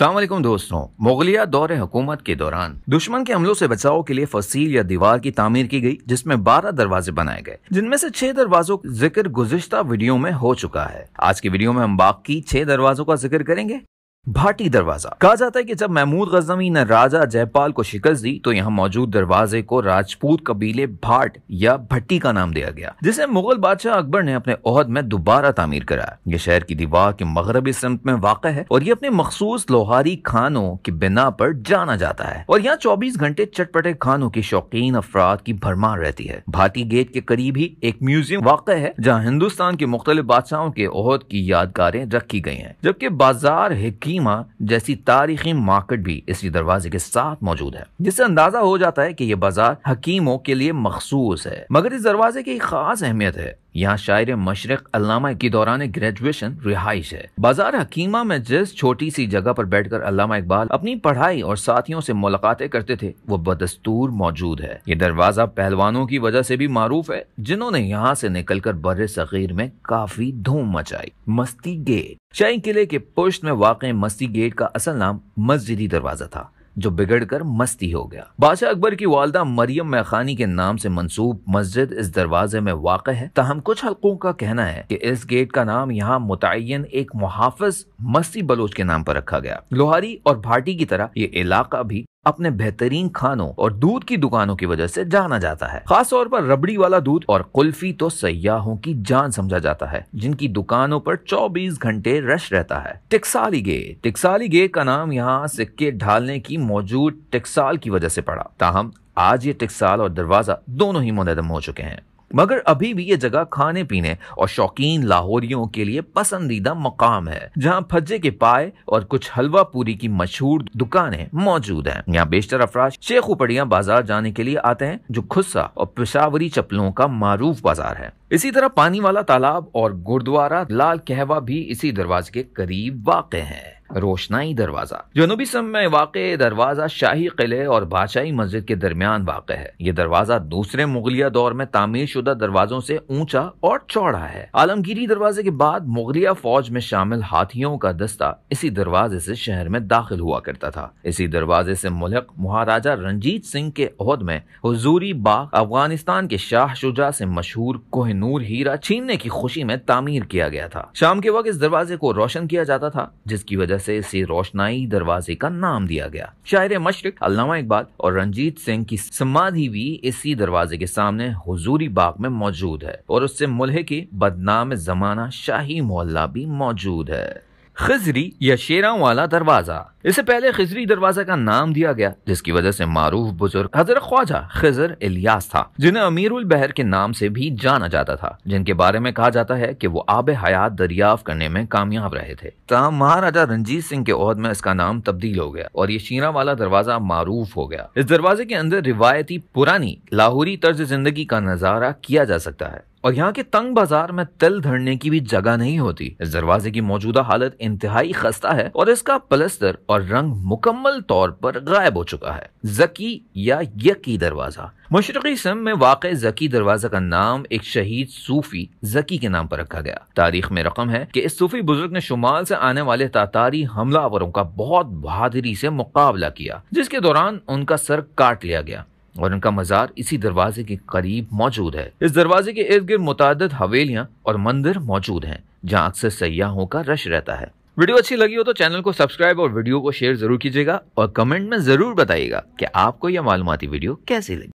अल्लाम दोस्तों मुगलिया दौर हुकूमत के दौरान दुश्मन के हमलों से बचाव के लिए फसील या दीवार की तामीर की गई जिसमें 12 दरवाजे बनाए गए जिनमें से छह दरवाजों का जिक्र गुजश्ता वीडियो में हो चुका है आज की वीडियो में हम बाकी छह दरवाजों का जिक्र करेंगे भाटी दरवाजा कहा जाता है कि जब महमूद गजनवी ने राजा जयपाल को शिकस्त दी तो यहाँ मौजूद दरवाजे को राजपूत कबीले भाट या भट्टी का नाम दिया गया जिसे मुगल बादशाह अकबर ने अपने ओहद में दोबारा तामीर कराया ये शहर की दीवार के मगरबी सिमत में वाक़ है और ये अपने मखसूस लोहारी खानों की बिना पर जाना जाता है और यहाँ चौबीस घंटे चटपटे खानों के शौकीन अफराद की भरमार रहती है भाटी गेट के करीब ही एक म्यूजियम वाक़ है जहाँ हिंदुस्तान के मुख्तलिफ बादशाहों के ओहद की यादगारें रखी गई है जबकि बाजार हिक्की कीमा जैसी तारीखी मार्केट भी इसी दरवाजे के साथ मौजूद है जिससे अंदाजा हो जाता है कि ये बाजार हकीमों के लिए मखसूस है मगर इस दरवाजे की खास अहमियत है यहाँ शायर मशरक अलामा की दौरान ग्रेजुएशन रिहाइश है बाजार हकीमा में जिस छोटी सी जगह पर बैठकर अलामा इकबाल अपनी पढ़ाई और साथियों से मुलाकातें करते थे वो बदस्तूर मौजूद है ये दरवाजा पहलवानों की वजह से भी मारूफ है जिन्होंने यहाँ से निकलकर बर सगीर में काफी धूम मचाई मस्ती गेट शाही किले के पुष्ट में वाकई मस्ती गेट का असल नाम मस्जिदी दरवाजा था जो बिगड़कर मस्ती हो गया बादशाह अकबर की वालदा मरियम मैखानी के नाम से मंसूब मस्जिद इस दरवाजे में वाक़ है तहम कुछ हल्कों का कहना है कि इस गेट का नाम यहाँ मुतन एक मुहाफ़ मस्ती बलोच के नाम पर रखा गया लोहारी और भाटी की तरह ये इलाका भी अपने बेहतरीन खानों और दूध की दुकानों की वजह से जाना जाता है खास तौर पर रबड़ी वाला दूध और कुल्फी तो सयाहों की जान समझा जाता है जिनकी दुकानों पर 24 घंटे रश रहता है टिक्साली गे टिक्साली गे का नाम यहाँ सिक्के ढालने की मौजूद टिक्साल की वजह से पड़ा ताहम आज ये टिक्साल और दरवाजा दोनों ही मुनदम हो चुके हैं मगर अभी भी ये जगह खाने पीने और शौकीन लाहौरियों के लिए पसंदीदा मकाम है जहाँ फज्जे के पाए और कुछ हलवा पूरी की मशहूर दुकानें मौजूद हैं। यहाँ बेशतर अफराज शेख उपड़िया बाजार जाने के लिए आते हैं जो खुस्सा और पेशावरी चप्पलों का मारूफ बाजार है इसी तरह पानी वाला तालाब और गुरुद्वारा लाल कहवा भी इसी दरवाजे के करीब वाक़ है रोशनाई दरवाजा जनूबी सम में वाक़ दरवाजा शाही किले और बादशाही मस्जिद के दरमियान वाक़ है ये दरवाजा दूसरे मुगलिया दौर में तामीर शुदा दरवाजों से ऊंचा और चौड़ा है आलमगीरी दरवाजे के बाद मुगलिया फौज में शामिल हाथियों का दस्ता इसी दरवाजे से शहर में दाखिल हुआ करता था इसी दरवाजे से मुलक महाराजा रंजीत सिंह के अहद में हजूरी बाग अफगानिस्तान के शाह शुजा से मशहूर कोहनूर हीरा छीनने की खुशी में तामीर किया गया था शाम के वक्त इस दरवाजे को रोशन किया जाता था जिसकी वजह से इसे रोशनाई दरवाजे का नाम दिया गया शायर मशरक अल्लामा इकबाल और रंजीत सिंह की समाधि भी इसी दरवाजे के सामने हजूरी बाग में मौजूद है और उससे मुल्हे की बदनाम जमाना शाही मोहल्ला भी मौजूद है खजरी या शेरा वाला दरवाजा इसे पहले खजरी दरवाजा का नाम दिया गया जिसकी वजह से मारूफ बुजुर्ग हजरत ख्वाजा खजर इलियास था जिन्हें अमीर उल बहर के नाम से भी जाना जाता था जिनके बारे में कहा जाता है कि वो आब हयात दरियाफ करने में कामयाब रहे थे तमाम महाराजा रंजीत सिंह के अहद में इसका नाम तब्दील हो गया और ये शीरा वाला दरवाजा मारूफ हो गया इस दरवाजे के अंदर रिवायती पुरानी लाहौरी तर्ज जिंदगी का नजारा किया जा सकता है और यहाँ के तंग बाजार में तिल धरने की भी जगह नहीं होती इस दरवाजे की मौजूदा हालत इंतहाई खस्ता है और इसका पलस्तर और रंग मुकम्मल तौर पर गायब हो चुका है जकी या यकी दरवाजा मशरकी सिम में वाक़ जकी दरवाजा का नाम एक शहीद सूफी जकी के नाम पर रखा गया तारीख में रकम है कि इस सूफी बुजुर्ग ने शुमाल से आने वाले तातारी हमलावरों का बहुत बहादुरी से मुकाबला किया जिसके दौरान उनका सर काट लिया गया और उनका मज़ार इसी दरवाजे के करीब मौजूद है इस दरवाजे के इर्द गिर्द मुताद हवेलियाँ और मंदिर मौजूद हैं जहाँ अक्सर सयाहों का रश रहता है वीडियो अच्छी लगी हो तो चैनल को सब्सक्राइब और वीडियो को शेयर जरूर कीजिएगा और कमेंट में जरूर बताइएगा कि आपको यह मालूमती वीडियो कैसी लगी